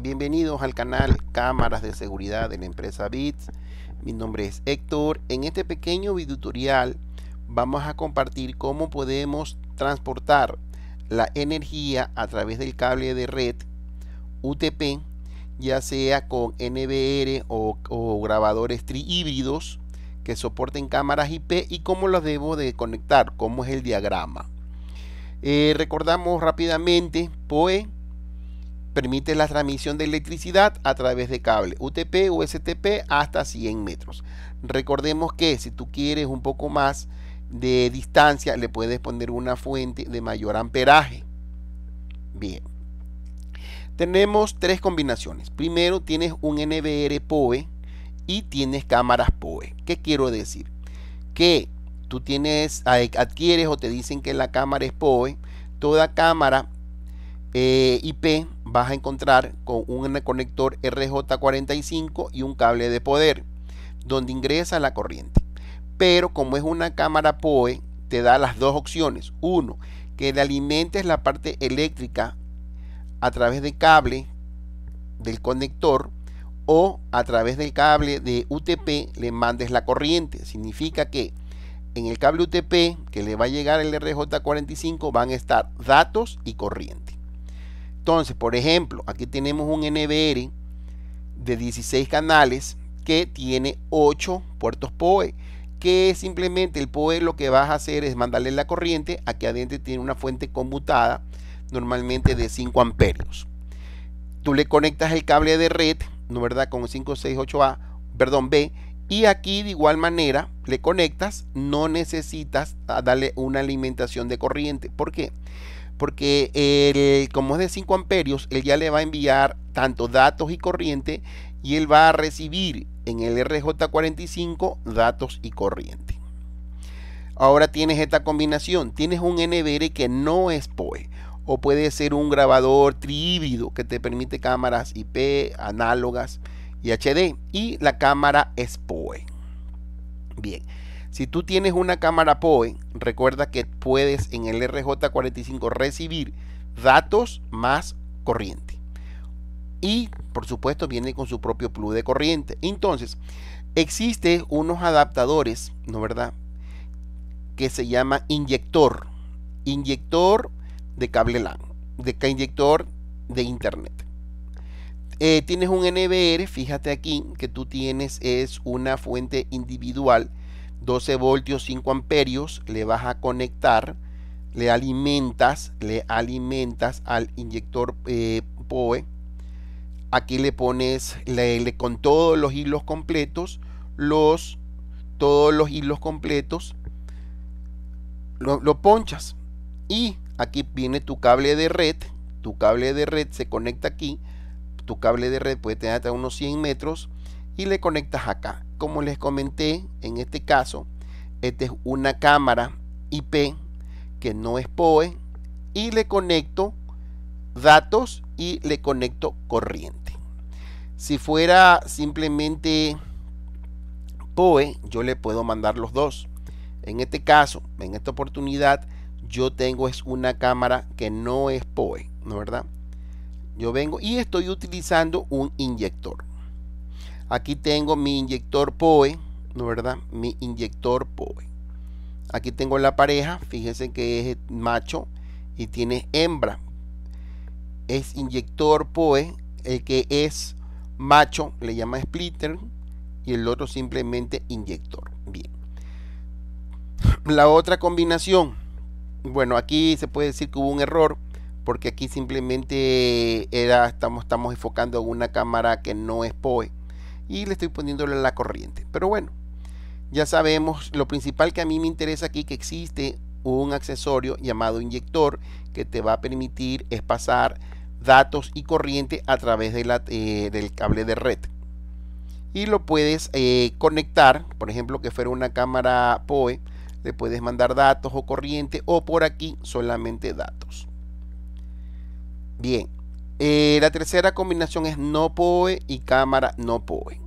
Bienvenidos al canal Cámaras de Seguridad de la empresa BITS. Mi nombre es Héctor. En este pequeño video tutorial vamos a compartir cómo podemos transportar la energía a través del cable de red UTP, ya sea con NVR o, grabadores trihíbridos que soporten cámaras IP y cómo los debo de conectar, cómo es el diagrama. Eh, recordamos rápidamente POE pues, permite la transmisión de electricidad a través de cable UTP o STP hasta 100 metros. Recordemos que si tú quieres un poco más de distancia, le puedes poner una fuente de mayor amperaje. Bien. Tenemos tres combinaciones. Primero tienes un NBR POE y tienes cámaras POE. ¿Qué quiero decir? Que tú tienes, eh, adquieres o te dicen que la cámara es POE. Toda cámara eh, IP vas a encontrar con un conector RJ45 y un cable de poder donde ingresa la corriente. Pero como es una cámara POE, te da las dos opciones. Uno, que le alimentes la parte eléctrica a través de cable del conector o a través del cable de UTP le mandes la corriente. Significa que en el cable UTP que le va a llegar el RJ45 van a estar datos y corriente. Entonces, por ejemplo, aquí tenemos un NBR de 16 canales que tiene 8 puertos POE, que simplemente el POE lo que vas a hacer es mandarle la corriente, aquí adentro tiene una fuente conmutada, normalmente de 5 amperios. Tú le conectas el cable de red, ¿no verdad? Con 568A, perdón, B, y aquí de igual manera le conectas, no necesitas darle una alimentación de corriente. ¿Por qué? porque el, como es de 5 amperios, él ya le va a enviar tanto datos y corriente y él va a recibir en el RJ45 datos y corriente. Ahora tienes esta combinación, tienes un NBR que no es POE o puede ser un grabador trihíbrido que te permite cámaras IP, análogas y HD y la cámara es POE. Bien. Si tú tienes una cámara POE, recuerda que puedes en el RJ45 recibir datos más corriente. Y por supuesto viene con su propio plug de corriente. Entonces, existe unos adaptadores, ¿no verdad? Que se llama inyector. Inyector de cable LAN. De inyector de internet. Eh, tienes un NBR, fíjate aquí que tú tienes es una fuente individual 12 voltios 5 amperios, le vas a conectar, le alimentas, le alimentas al inyector eh, POE. Aquí le pones le, con todos los hilos completos, los, todos los hilos completos, lo, lo ponchas. Y aquí viene tu cable de red, tu cable de red se conecta aquí, tu cable de red puede tener hasta unos 100 metros y le conectas acá como les comenté, en este caso, esta es una cámara IP que no es POE y le conecto datos y le conecto corriente. Si fuera simplemente POE, yo le puedo mandar los dos. En este caso, en esta oportunidad, yo tengo es una cámara que no es POE, ¿no verdad? Yo vengo y estoy utilizando un inyector. Aquí tengo mi inyector POE, ¿no verdad? Mi inyector POE. Aquí tengo la pareja, fíjense que es macho y tiene hembra. Es inyector POE, el que es macho le llama splitter y el otro simplemente inyector. Bien. La otra combinación, bueno, aquí se puede decir que hubo un error porque aquí simplemente era, estamos, estamos enfocando en una cámara que no es POE y le estoy poniéndole la corriente. Pero bueno, ya sabemos, lo principal que a mí me interesa aquí que existe un accesorio llamado inyector que te va a permitir es pasar datos y corriente a través de la, eh, del cable de red. Y lo puedes eh, conectar, por ejemplo, que fuera una cámara POE, le puedes mandar datos o corriente o por aquí solamente datos. Bien, eh, la tercera combinación es no POE y cámara no POE.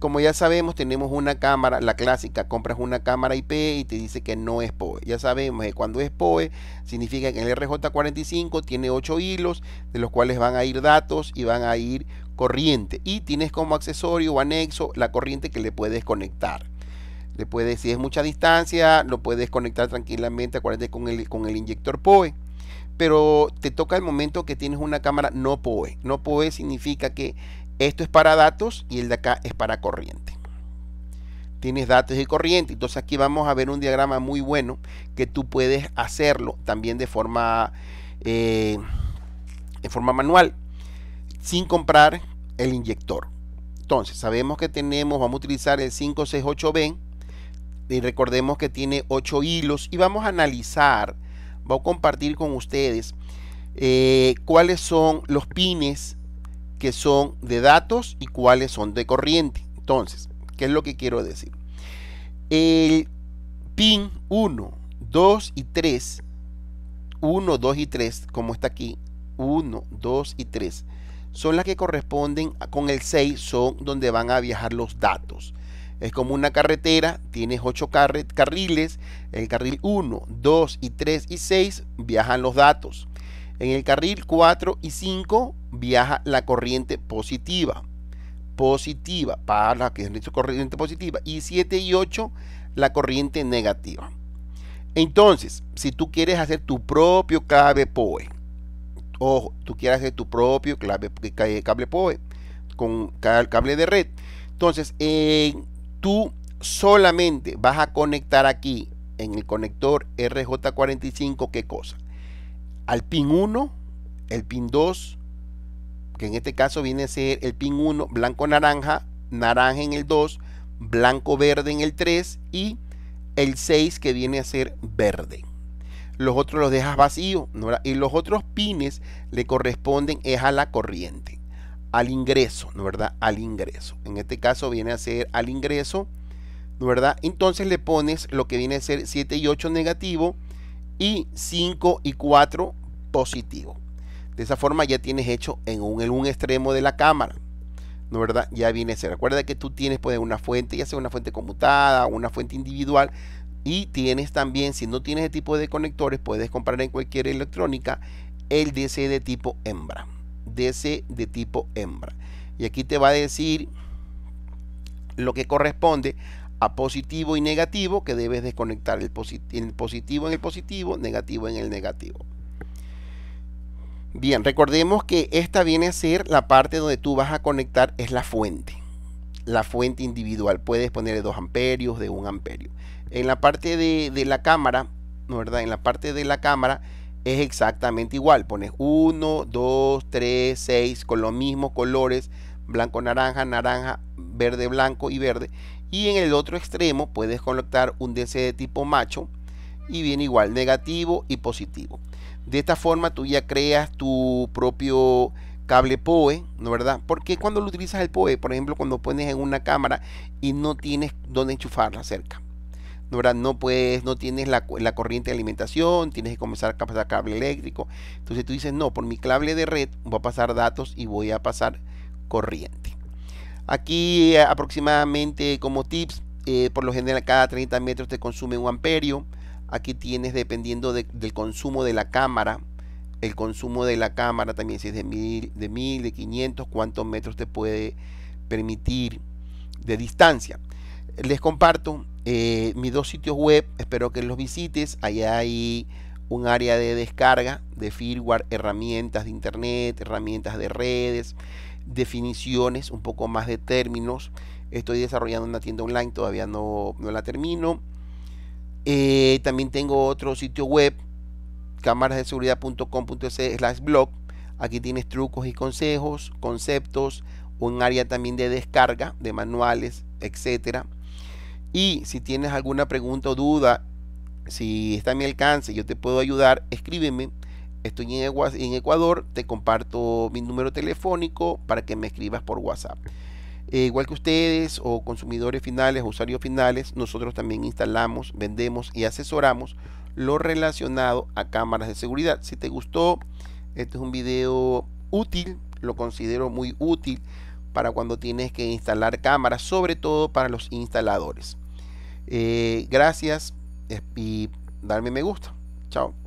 Como ya sabemos, tenemos una cámara, la clásica, compras una cámara IP y te dice que no es POE. Ya sabemos que cuando es POE significa que el RJ45 tiene 8 hilos, de los cuales van a ir datos y van a ir corriente. Y tienes como accesorio o anexo la corriente que le puedes conectar. Le puedes, si es mucha distancia, lo puedes conectar tranquilamente, con el, con el inyector POE pero te toca el momento que tienes una cámara no POE. No POE significa que esto es para datos y el de acá es para corriente. Tienes datos y corriente, entonces aquí vamos a ver un diagrama muy bueno que tú puedes hacerlo también de forma, eh, en forma manual, sin comprar el inyector. Entonces, sabemos que tenemos, vamos a utilizar el 568B y recordemos que tiene 8 hilos y vamos a analizar voy a compartir con ustedes eh, cuáles son los pines que son de datos y cuáles son de corriente. Entonces, ¿qué es lo que quiero decir? El pin 1, 2 y 3, 1, 2 y 3, como está aquí, 1, 2 y 3, son las que corresponden con el 6, son donde van a viajar los datos. Es como una carretera, tienes 8 carriles. carriles, el carril 1, 2 y 3 y 6 viajan los datos. En el carril 4 y 5 viaja la corriente positiva. Positiva, para que es corriente positiva. Y 7 y 8 la corriente negativa. Entonces, si tú quieres hacer tu propio cable POE, ojo, tú quieres hacer tu propio cable, eh, cable POE con cable de red. Entonces, en tú solamente vas a conectar aquí en el conector RJ45, ¿qué cosa? Al pin 1, el pin 2, que en este caso viene a ser el pin 1, blanco-naranja, naranja en el 2, blanco-verde en el 3 y el 6 que viene a ser verde. Los otros los dejas vacío y los otros pines le corresponden es a la corriente al ingreso, ¿no verdad? Al ingreso. En este caso viene a ser al ingreso, ¿no verdad? Entonces le pones lo que viene a ser 7 y 8 negativo y 5 y 4 positivo. De esa forma ya tienes hecho en un, un extremo de la cámara. ¿no verdad? Ya viene a ser. Recuerda que tú tienes pues, una fuente, ya sea una fuente conmutada, una fuente individual, y tienes también, si no tienes ese tipo de conectores, puedes comprar en cualquier electrónica el DC de tipo hembra. DC de tipo hembra. Y aquí te va a decir lo que corresponde a positivo y negativo, que debes desconectar el, el positivo en el positivo, negativo en el negativo. Bien, recordemos que esta viene a ser la parte donde tú vas a conectar, es la fuente. La fuente individual. Puedes poner de amperios, de un amperio. En la parte de, de la cámara, ¿no ¿verdad? En la parte de la cámara es exactamente igual. Pones 1, 2, 3, 6 con los mismos colores, blanco, naranja, naranja, verde, blanco y verde. Y en el otro extremo puedes conectar un DC de tipo macho y viene igual, negativo y positivo. De esta forma tú ya creas tu propio cable POE, ¿no verdad? Porque cuando lo utilizas el POE, por ejemplo, cuando pones en una cámara y no tienes donde enchufarla cerca. ¿no, no tienes la, corriente de alimentación, tienes que comenzar a pasar cable eléctrico. Entonces tú dices, no, por mi cable de red voy a pasar datos y voy a pasar corriente. Aquí eh, aproximadamente como tips, eh, por lo general cada 30 metros te consume un amperio. Aquí tienes dependiendo del consumo de la cámara, el consumo de la cámara también si es de mil de 1000, de 500, cuántos metros te puede permitir de distancia. Les comparto eh, mis dos sitios web, espero que los visites. Ahí hay un área de descarga de firmware, herramientas de internet, herramientas de redes, definiciones, un poco más de términos. Estoy desarrollando una tienda online, todavía no, la termino. Eh, también tengo otro sitio web, slash blog. Aquí tienes trucos y consejos, conceptos, un área también de descarga de manuales, etcétera y si tienes alguna pregunta o duda, si está a mi alcance, yo te puedo ayudar, escríbeme. Estoy en Ecuador, te comparto mi número telefónico para que me escribas por WhatsApp. Eh, igual que ustedes o consumidores finales, usuarios finales, nosotros también instalamos, vendemos y asesoramos lo relacionado a cámaras de seguridad. Si te gustó, este es un video útil, lo considero muy útil para cuando tienes que instalar cámaras, sobre todo para los instaladores. Eh, gracias y darme me gusta. Chao.